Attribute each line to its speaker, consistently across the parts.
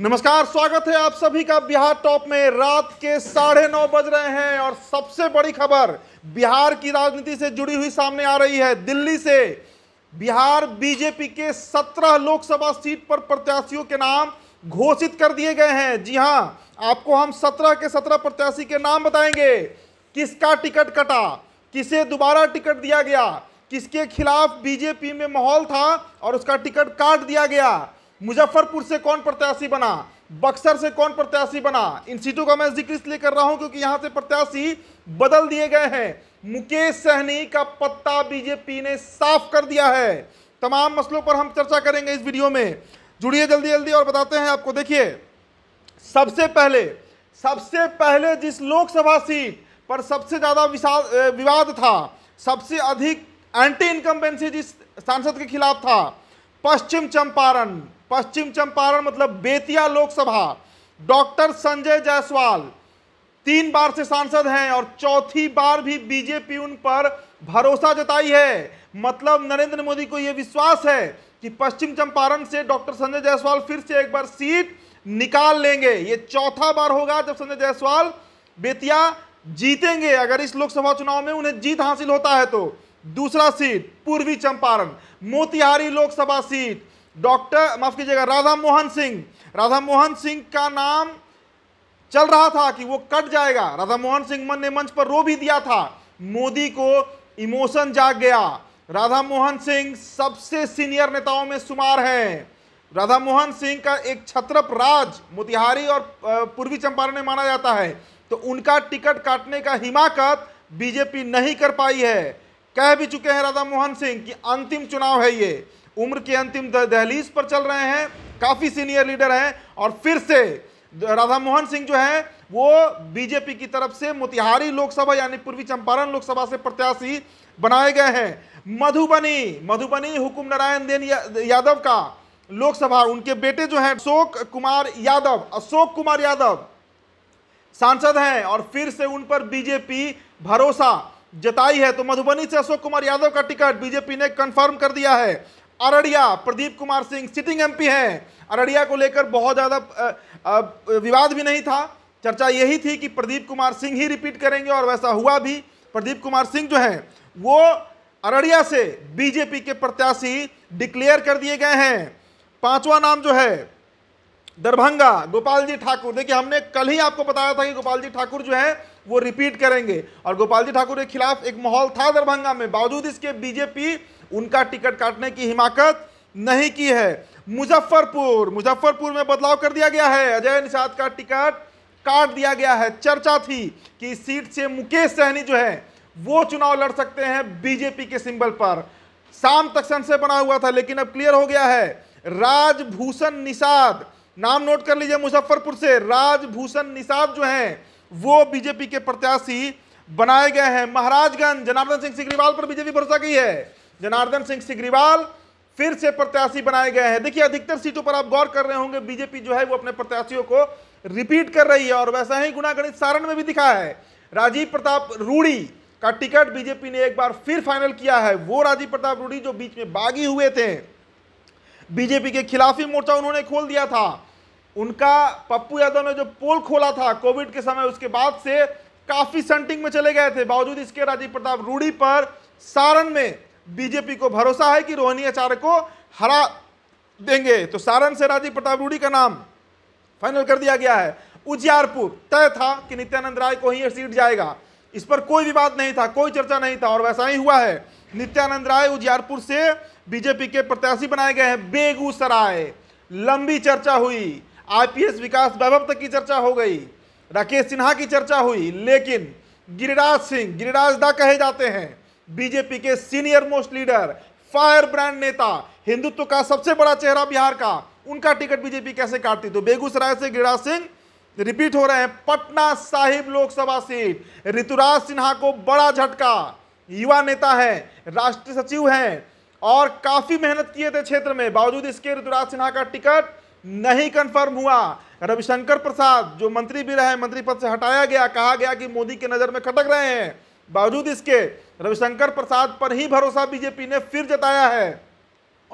Speaker 1: नमस्कार स्वागत है आप सभी का बिहार टॉप में रात के साढ़े नौ बज रहे हैं और सबसे बड़ी खबर बिहार की राजनीति से जुड़ी हुई सामने आ रही है दिल्ली से बिहार बीजेपी के सत्रह लोकसभा सीट पर प्रत्याशियों के नाम घोषित कर दिए गए हैं जी हाँ आपको हम सत्रह के सत्रह प्रत्याशी के नाम बताएंगे किसका टिकट कटा किसे दोबारा टिकट दिया गया किसके खिलाफ बीजेपी में माहौल था और उसका टिकट काट दिया गया मुजफ्फरपुर से कौन प्रत्याशी बना बक्सर से कौन प्रत्याशी बना इन सीटों का मैं जिक्र इसलिए कर रहा हूं क्योंकि यहां से प्रत्याशी बदल दिए गए हैं मुकेश सहनी का पत्ता बीजेपी ने साफ कर दिया है तमाम मसलों पर हम चर्चा करेंगे इस वीडियो में जुड़िए जल्दी जल्दी और बताते हैं आपको देखिए सबसे पहले सबसे पहले जिस लोकसभा सीट पर सबसे ज़्यादा विवाद था सबसे अधिक एंटी इनकम्बेंसी जिस सांसद के खिलाफ था पश्चिम चंपारण पश्चिम चंपारण मतलब बेतिया लोकसभा डॉक्टर संजय जायसवाल तीन बार से सांसद हैं और चौथी बार भी बीजेपी उन पर भरोसा जताई है मतलब नरेंद्र मोदी को यह विश्वास है कि पश्चिम चंपारण से डॉक्टर संजय जायसवाल फिर से एक बार सीट निकाल लेंगे ये चौथा बार होगा जब संजय जायसवाल बेतिया जीतेंगे अगर इस लोकसभा चुनाव में उन्हें जीत हासिल होता है तो दूसरा सीट पूर्वी चंपारण मोतिहारी लोकसभा सीट डॉक्टर माफ कीजिएगा राधा मोहन सिंह राधा मोहन सिंह का नाम चल रहा था कि वो कट जाएगा राधा मोहन सिंह मन ने मंच पर रो भी दिया था मोदी को इमोशन जाग गया राधा मोहन सिंह सबसे सीनियर नेताओं में शुमार हैं राधा मोहन सिंह का एक छत्रप राज मोतिहारी और पूर्वी चंपारण में माना जाता है तो उनका टिकट काटने का हिमाकत बीजेपी नहीं कर पाई है कह भी चुके हैं राधा मोहन सिंह कि अंतिम चुनाव है ये उम्र की अंतिम दहलीज पर चल रहे हैं काफ़ी सीनियर लीडर हैं और फिर से राधा मोहन सिंह जो है वो बीजेपी की तरफ से मोतिहारी लोकसभा यानी पूर्वी चंपारण लोकसभा से प्रत्याशी बनाए गए हैं मधुबनी मधुबनी हुकुम नारायण देन या, यादव का लोकसभा उनके बेटे जो हैं अशोक कुमार यादव अशोक कुमार यादव सांसद हैं और फिर से उन पर बीजेपी भरोसा जताई है तो मधुबनी से अशोक कुमार यादव का टिकट बीजेपी ने कंफर्म कर दिया है अररिया प्रदीप कुमार सिंह सिटिंग एमपी हैं अररिया को लेकर बहुत ज़्यादा विवाद भी नहीं था चर्चा यही थी कि प्रदीप कुमार सिंह ही रिपीट करेंगे और वैसा हुआ भी प्रदीप कुमार सिंह जो हैं वो अररिया से बीजेपी के प्रत्याशी डिक्लेयर कर दिए गए हैं पांचवा नाम जो है दरभंगा गोपाल जी ठाकुर देखिए हमने कल ही आपको बताया था कि गोपाल जी ठाकुर जो है वो रिपीट करेंगे और गोपाल जी ठाकुर के खिलाफ एक माहौल था दरभंगा में बावजूद इसके बीजेपी उनका टिकट काटने की हिमाकत नहीं की है मुजफ्फरपुर मुजफ्फरपुर में बदलाव कर दिया गया है अजय निषाद का टिकट काट दिया गया है चर्चा थी कि सीट से मुकेश सहनी जो है वो चुनाव लड़ सकते हैं बीजेपी के सिंबल पर शाम तक संशय बना हुआ था लेकिन अब क्लियर हो गया है राजभूषण निषाद नाम नोट कर लीजिए मुजफ्फरपुर से राजभूषण निषाद जो हैं वो बीजेपी के प्रत्याशी बनाए गए हैं महाराजगंज जनार्दन सिंह सिग्रीवाल पर बीजेपी भरोसा की है जनार्दन सिंह सिग्रीवाल फिर से प्रत्याशी बनाए गए हैं देखिए अधिकतर सीटों पर आप गौर कर रहे होंगे बीजेपी जो है वो अपने प्रत्याशियों को रिपीट कर रही है और वैसा ही गुनागणित सारण में भी दिखा है राजीव प्रताप रूड़ी का टिकट बीजेपी ने एक बार फिर फाइनल किया है वो राजीव प्रताप रूड़ी जो बीच में बागी हुए थे बीजेपी के खिलाफ ही मोर्चा उन्होंने खोल दिया था उनका पप्पू यादव ने जो पोल खोला था कोविड के समय उसके बाद से काफी संटिंग में चले गए थे बावजूद इसके राजीव प्रताप रूड़ी पर सारण में बीजेपी को भरोसा है कि रोहिणी आचार्य को हरा देंगे तो सारण से राजीव प्रताप रूढ़ी का नाम फाइनल कर दिया गया है उजियारपुर तय था कि नित्यानंद राय को ही यह सीट जाएगा इस पर कोई विवाद नहीं था कोई चर्चा नहीं था और वैसा ही हुआ है नित्यानंद राय उजियारपुर से बीजेपी के प्रत्याशी बनाए गए हैं बेगूसराय लंबी चर्चा हुई आईपीएस विकास वैभव तक की चर्चा हो गई राकेश सिन्हा की चर्चा हुई लेकिन गिरिराज सिंह गिरिराज दा कहे जाते हैं बीजेपी के senior most leader fire brand नेता हिंदुत्व का सबसे बड़ा चेहरा बिहार का उनका टिकट बीजेपी कैसे काटती तो बेगूसराय से गिरिराज सिंह रिपीट हो रहे हैं पटना साहिब लोकसभा सीट ऋतुराज सिन्हा को बड़ा झटका युवा नेता है राष्ट्रीय सचिव हैं और काफ़ी मेहनत किए थे क्षेत्र में बावजूद इसके ऋतुराज सिन्हा का टिकट नहीं कंफर्म हुआ रविशंकर प्रसाद जो मंत्री भी रहे मंत्री पद से हटाया गया कहा गया कि मोदी के नज़र में खटक रहे हैं बावजूद इसके रविशंकर प्रसाद पर ही भरोसा बीजेपी ने फिर जताया है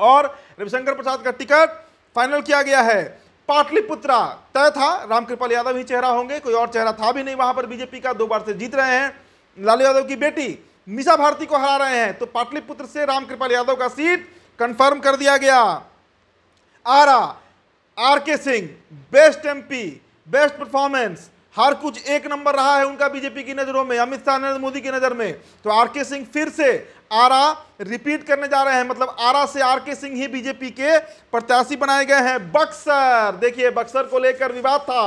Speaker 1: और रविशंकर प्रसाद का टिकट फाइनल किया गया है पाटलिपुत्रा तय था रामकृपाल यादव ही चेहरा होंगे कोई और चेहरा था भी नहीं वहां पर बीजेपी का दो बार से जीत रहे हैं लालू यादव की बेटी निशा भारती को हरा रहे हैं तो पाटलिपुत्र से रामकृपाल यादव का सीट कंफर्म कर दिया गया Ara R K Singh best MP best performance हर कुछ एक नंबर रहा है उनका बीजेपी की नज़रों में अमित शाह नरेंद्र मोदी की नज़र में तो आर के सिंह फिर से आरा रिपीट करने जा रहे हैं मतलब आरा से are K Singh he BJP के प्रत्याशी बनाए गए हैं बक्सर देखिए बक्सर को लेकर विवाद था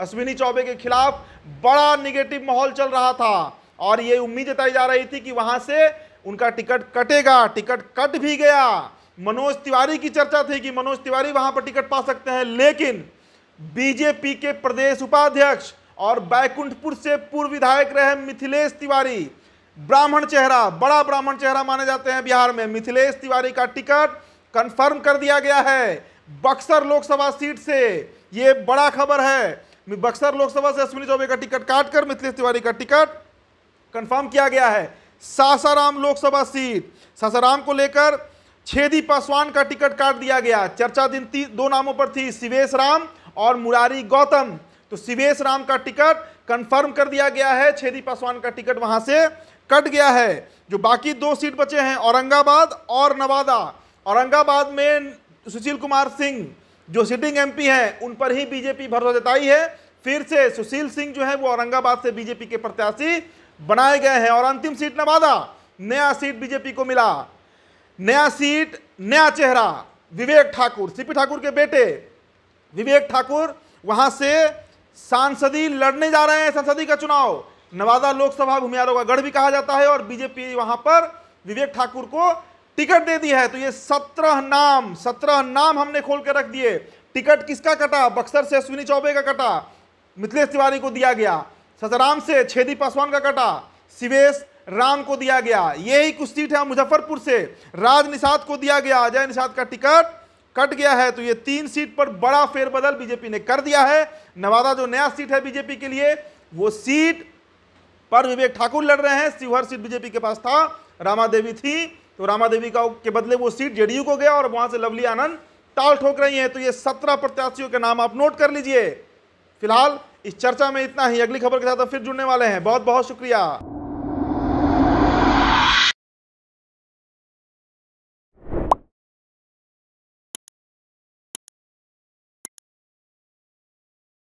Speaker 1: अश्विनी चौबे के खिलाफ बड़ा निगेटिव माहौल चल रहा था और ये उम्मीद जताई जा रही थी कि वहाँ से उनका टिकट कटेगा टिकट कट भी गया मनोज तिवारी की चर्चा थी कि मनोज तिवारी वहाँ पर टिकट पा सकते हैं लेकिन बीजेपी के प्रदेश उपाध्यक्ष और बैकुंठपुर से पूर्व विधायक रहे मिथिलेश तिवारी ब्राह्मण चेहरा बड़ा ब्राह्मण चेहरा माने जाते हैं बिहार में मिथिलेश तिवारी का टिकट कंफर्म कर दिया गया है बक्सर लोकसभा सीट से ये बड़ा खबर है बक्सर लोकसभा से अश्विनी चौबे का टिकट काटकर मिथिलेश तिवारी का टिकट कंफर्म किया गया है सासाराम लोकसभा सीट सासाराम को लेकर छेदी पासवान का टिकट काट दिया गया चर्चा दिन दो नामों पर थी शिवेश राम और मुरारी गौतम तो शिवेश राम का टिकट कंफर्म कर दिया गया है छेदी पासवान का टिकट वहां से कट गया है जो बाकी दो सीट बचे हैं औरंगाबाद और नवादा औरंगाबाद में सुशील कुमार सिंह जो सिटिंग एमपी हैं उन पर ही बीजेपी भरोसा जताई है फिर से सुशील सिंह जो है वो औरंगाबाद से बीजेपी के प्रत्याशी बनाए गए हैं और अंतिम सीट नवादा नया सीट बीजेपी को मिला नया सीट नया चेहरा विवेक ठाकुर सीपी ठाकुर के बेटे विवेक ठाकुर वहां से सांसदी लड़ने जा रहे हैं संसदीय का चुनाव नवादा लोकसभा भूमियारों का गढ़ भी कहा जाता है और बीजेपी वहां पर विवेक ठाकुर को टिकट दे दी है तो ये सत्रह नाम सत्रह नाम हमने खोल के रख दिए टिकट किसका कटा बक्सर से अश्विनी चौबे का कटा मिथिलेश तिवारी को दिया गया सतराम से छेदी पासवान का कटा शिवेश राम को दिया गया यही कुछ सीट है मुजफ्फरपुर से राज निषाद को दिया गया अजय निषाद का टिकट कट गया है तो ये तीन सीट पर बड़ा फेरबदल बीजेपी ने कर दिया है नवादा जो नया सीट है बीजेपी के लिए वो सीट पर विवेक ठाकुर लड़ रहे हैं शिवहर सीट बीजेपी के पास था रामा देवी थी तो रामा देवी का के बदले वो सीट जेडीयू को गया और वहां से लवली आनंद टाल ठोक रही हैं तो ये सत्रह प्रत्याशियों के नाम आप नोट कर लीजिए फिलहाल इस चर्चा में इतना ही अगली खबर के साथ फिर जुड़ने वाले हैं बहुत बहुत शुक्रिया